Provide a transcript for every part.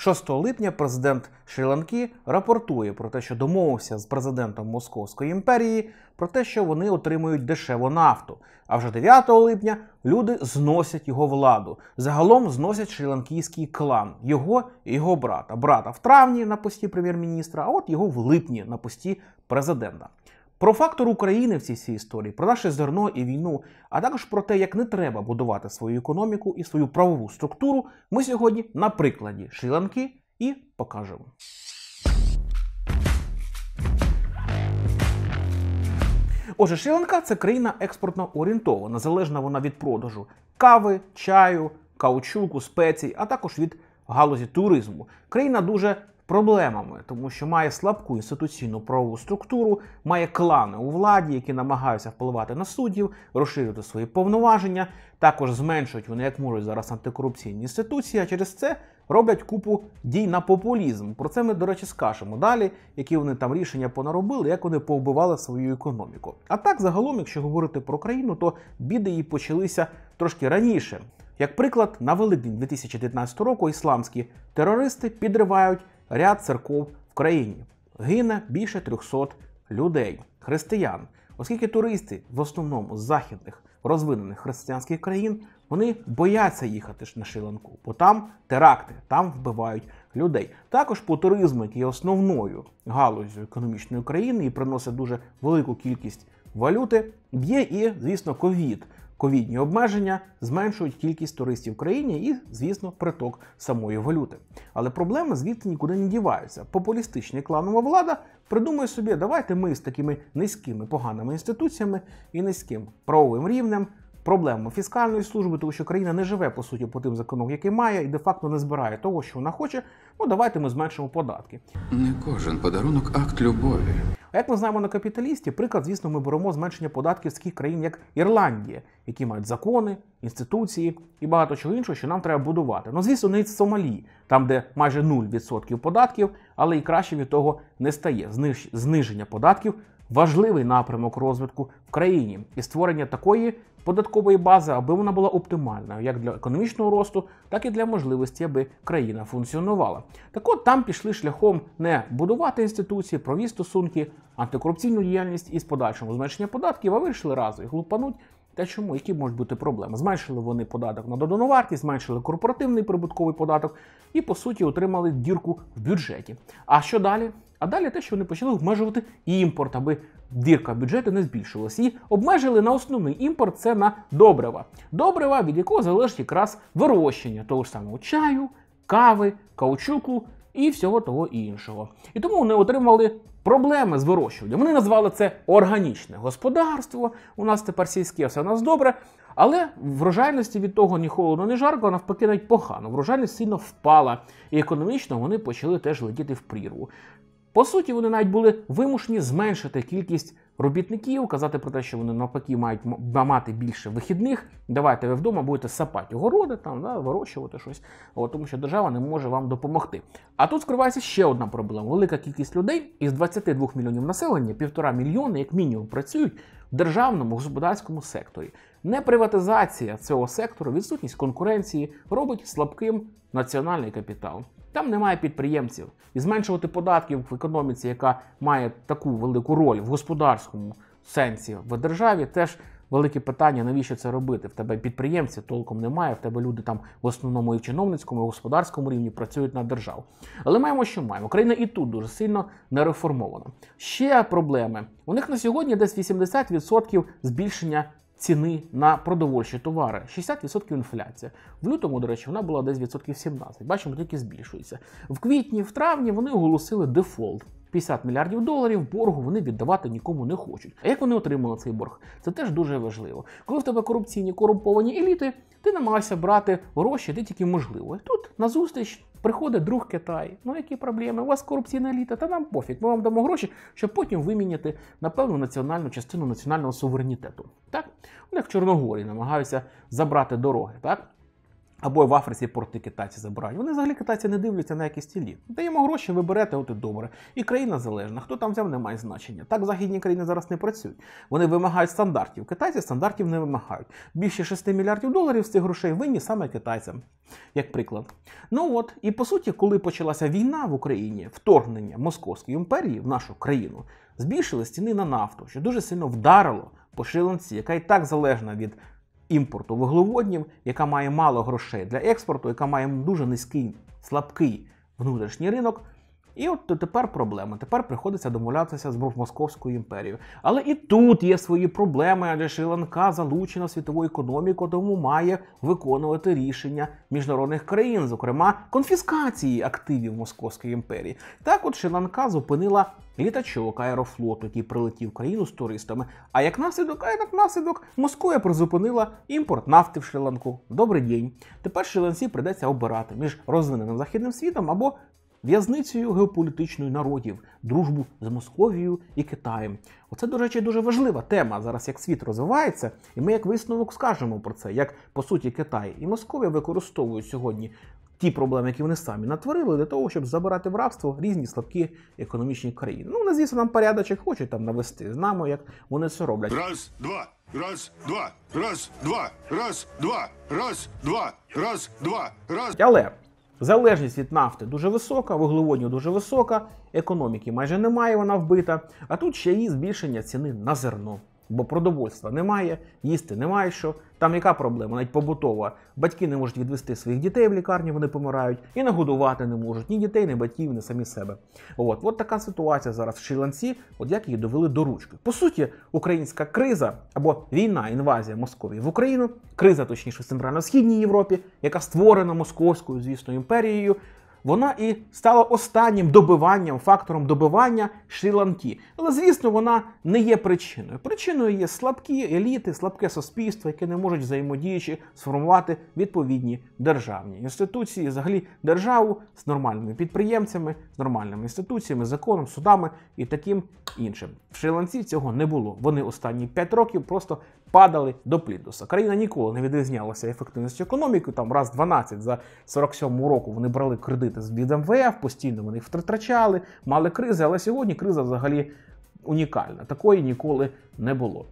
6 липня президент Шрі-Ланки рапортує про те, що домовився з президентом Московської імперії про те, що вони отримують дешеву нафту. А вже 9 липня люди зносять його владу. Загалом зносять шрі-ланкійський клан, його і його брата. Брата в травні на пості прем'єр-міністра, а от його в липні на пості президента. Про фактор України в цій всій історії, про наше зерно і війну, а також про те, як не треба будувати свою економіку і свою правову структуру, ми сьогодні на прикладі Шрі-Ланки і покажемо. Отже, Шрі-Ланка – це країна експортно орієнтована, залежна вона від продажу кави, чаю, каучуку, спецій, а також від галузі туризму. Країна дуже проблемами, тому що має слабку інституційну правову структуру, має клани у владі, які намагаються впливати на суддів, розширювати свої повноваження, також зменшують вони, як можуть зараз антикорупційні інституції, а через це роблять купу дій на популізм. Про це ми, до речі, скажемо далі, які вони там рішення понаробили, як вони повбивали свою економіку. А так, загалом, якщо говорити про країну, то біди її почалися трошки раніше. Як приклад, на Великдень 2019 року ісламські терористи підривають ряд церков в країні. Гине більше 300 людей, християн, оскільки туристи в основному з західних розвинених християнських країн вони бояться їхати на шиланку, бо там теракти, там вбивають людей. Також по туризму, який є основною галузю економічної країни і приносить дуже велику кількість валюти, б'є і, звісно, ковід ковідні обмеження зменшують кількість туристів в країні і, звісно, приток самої валюти. Але проблеми звідти нікуди не діваються. Популістична кланова влада придумує собі, давайте ми з такими низькими поганими інституціями і низьким правовим рівнем проблему фіскальної служби, тому що країна не живе по суті по тим законам, який має, і де-факто не збирає того, що вона хоче. Ну давайте ми зменшимо податки. Не кожен подарунок акт любові. А як ми знаємо на капіталісті, приклад, звісно, ми беремо зменшення податків з таких країн, як Ірландія, які мають закони, інституції і багато чого іншого, що нам треба будувати. Ну, звісно, не з Сомалі, там де майже 0% податків, але і краще від того не стає. Зниж... Зниження податків важливий напрямок розвитку в країні і створення такої податкової бази, аби вона була оптимальною як для економічного росту, так і для можливості, аби країна функціонувала. Так от там пішли шляхом не будувати інституції, прові стосунки, антикорупційну діяльність із подальшим зменшення податків, а вирішили разу і глупануть та чому? Які можуть бути проблеми? Зменшили вони податок на додану вартість, зменшили корпоративний прибутковий податок і, по суті, отримали дірку в бюджеті. А що далі? А далі те, що вони почали обмежувати імпорт, аби дірка бюджету не збільшилась. І обмежили на основний імпорт це на добрива. Добрива, від якого залежить якраз вирощення того ж самого чаю, кави, каучуку і всього того іншого. І тому вони отримали проблеми з вирощуванням. Вони назвали це органічне господарство. У нас тепер сільське все у нас добре. Але врожайності від того ні холодно, ні жарко, навпаки, навіть погано. Врожайність сильно впала, і економічно вони почали теж летіти в прірву. По суті, вони навіть були вимушені зменшити кількість робітників, казати про те, що вони навпаки мають мати більше вихідних. Давайте ви вдома будете сапати огороди, там да, вирощувати щось, от, тому що держава не може вам допомогти. А тут скривається ще одна проблема: велика кількість людей із 22 мільйонів населення, півтора мільйони, як мінімум, працюють державному господарському секторі. Неприватизація цього сектору, відсутність конкуренції робить слабким національний капітал. Там немає підприємців і зменшувати податків в економіці, яка має таку велику роль в господарському сенсі в державі, теж велике питання, навіщо це робити? В тебе підприємців толком немає, в тебе люди там в основному і в чиновницькому, і в господарському рівні працюють на державу. Але маємо, що маємо. Україна і тут дуже сильно не реформована. Ще проблеми. У них на сьогодні десь 80% збільшення. Ціни на продовольчі товари 60% інфляція. В лютому, до речі, вона була десь відсотків 17. Бачимо, тільки збільшується в квітні, в травні вони оголосили дефолт. 50 мільярдів доларів боргу вони віддавати нікому не хочуть. А як вони отримали цей борг? Це теж дуже важливо. Коли в тебе корупційні корумповані еліти, ти намагався брати гроші, де тільки можливо. Тут назустріч приходить друг Китай. Ну які проблеми? У вас корупційна еліта, та нам пофіг. Ми вам дамо гроші, щоб потім виміняти на певну національну частину національного суверенітету. Так, вони них в Чорногорії намагаються забрати дороги. Так. Або в Африці порти китайці забирають. Вони взагалі китайці не дивляться на якісь тілі. Даємо гроші, виберете. от і добре. І країна залежна. Хто там взяв, не має значення. Так західні країни зараз не працюють. Вони вимагають стандартів. Китайці стандартів не вимагають. Більше 6 мільярдів доларів з цих грошей винні саме китайцям, як приклад. Ну от, і по суті, коли почалася війна в Україні, вторгнення Московської імперії в нашу країну збільшили стіни на нафту, що дуже сильно вдарило по Шиленці, яка і так залежна від імпорту вуглеводнів, яка має мало грошей для експорту, яка має дуже низький слабкий внутрішній ринок. І от тепер проблема. Тепер приходиться домовлятися з Московською імперією. Але і тут є свої проблеми, адже Шрі-Ланка залучена в світову економіку, тому має виконувати рішення міжнародних країн, зокрема конфіскації активів Московської імперії. Так, от Шрі-Ланка зупинила літачок аерофлоту, який прилетів в країну з туристами. А як наслідок, а як наслідок, Москва призупинила імпорт нафти в Шрі-Ланку. Добрий день. Тепер шрі придеться обирати між розвиненим західним світом або в'язницею геополітичної народів, дружбу з Московією і Китаєм. Оце, до речі, дуже важлива тема зараз, як світ розвивається, і ми як висновок скажемо про це, як по суті Китай і Московія використовують сьогодні. Ті проблеми, які вони самі натворили, для того, щоб забирати в рабство різні слабкі економічні країни. Ну, вони, звісно, нам порядочок хочуть там навести. Знаємо, як вони це роблять. Раз, два, раз, два, раз, два, раз, два, раз, два, раз, два, раз. Але Залежність від нафти дуже висока, вуглеводню дуже висока, економіки майже немає, вона вбита. А тут ще і збільшення ціни на зерно бо продовольства немає, їсти немає що. Там яка проблема, навіть побутова. Батьки не можуть відвести своїх дітей в лікарню, вони помирають, і нагодувати не можуть ні дітей, ні батьків, ні самі себе. От от така ситуація зараз в Шрі-Ланці, от як її довели до ручки. По суті, українська криза або війна, інвазія Московії в Україну, криза, точніше, в Центрально-Східній Європі, яка створена Московською, звісно, імперією вона і стала останнім добиванням, фактором добивання Шрі-Ланки. Але, звісно, вона не є причиною. Причиною є слабкі еліти, слабке суспільство, яке не можуть взаємодіючи сформувати відповідні державні інституції, взагалі державу з нормальними підприємцями, з нормальними інституціями, законом, судами і таким іншим. В Шрі-Ланці цього не було. Вони останні п'ять років просто падали до плінтуса. Країна ніколи не відрізнялася ефективністю економіки. Там раз 12 за 47 року вони брали кредити з від МВФ, постійно вони їх втрачали, мали кризи, але сьогодні криза взагалі унікальна. Такої ніколи не було.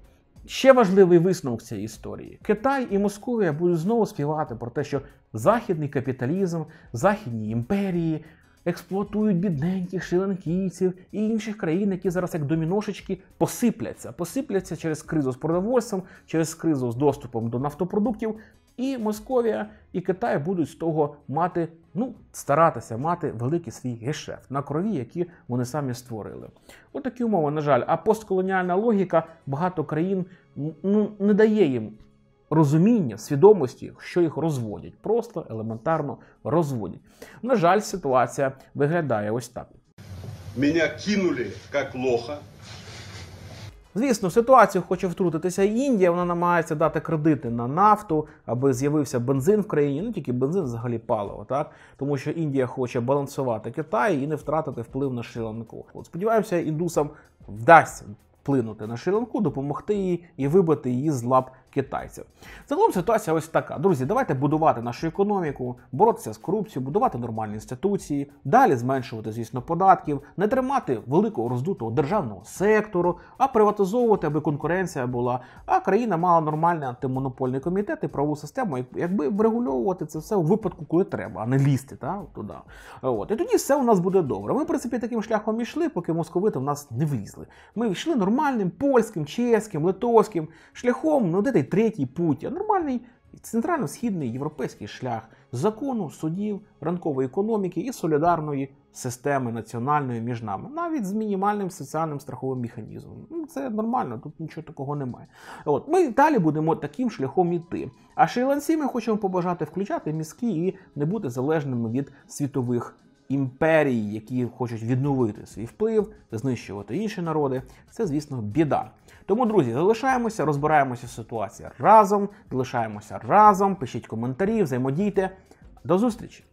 Ще важливий висновок цієї історії: Китай і Московія будуть знову співати про те, що західний капіталізм, західні імперії, експлуатують бідненьких шиленківців і інших країн, які зараз як доміношечки посипляться, посипляться через кризу з продовольством, через кризу з доступом до нафтопродуктів. І Московія і Китай будуть з того мати, ну старатися мати великий свій гешефт на крові, які вони самі створили. Отакі От умови, на жаль, а постколоніальна логіка багато країн ну не дає їм розуміння, свідомості, що їх розводять, просто елементарно розводять. На жаль, ситуація виглядає ось так. Мене кинули як лоха. Звісно, ситуацію хоче втрутитися і Індія. Вона намагається дати кредити на нафту, аби з'явився бензин в країні. Ну тільки бензин взагалі паливо, так тому що Індія хоче балансувати Китай і не втратити вплив на Шрі-Ланку. сподіваємося, індусам вдасться вплинути на Шрі-Ланку, допомогти їй і вибити її з лап китайців. Загалом ситуація ось така. Друзі, давайте будувати нашу економіку, боротися з корупцією, будувати нормальні інституції, далі зменшувати, звісно, податків, не тримати великого роздутого державного сектору, а приватизовувати, аби конкуренція була. А країна мала нормальний антимонопольний комітет і правову систему, якби врегульовувати це все у випадку, коли треба, а не лізти та, туди. От. І тоді все у нас буде добре. Ми, в принципі, таким шляхом йшли, поки московити в нас не влізли. Ми йшли нормальним польським, чеським, литовським шляхом, ну де ти третій путь, а нормальний центрально-східний європейський шлях закону, судів, ранкової економіки і солідарної системи національної між нами, навіть з мінімальним соціальним страховим механізмом. Ну, Це нормально, тут нічого такого немає. От ми далі будемо таким шляхом іти. А шріланці ми хочемо побажати включати мізки і не бути залежними від світових імперії, які хочуть відновити свій вплив, знищувати інші народи, це, звісно, біда. Тому, друзі, залишаємося, розбираємося в ситуації разом, залишаємося разом, пишіть коментарі, взаємодійте. До зустрічі!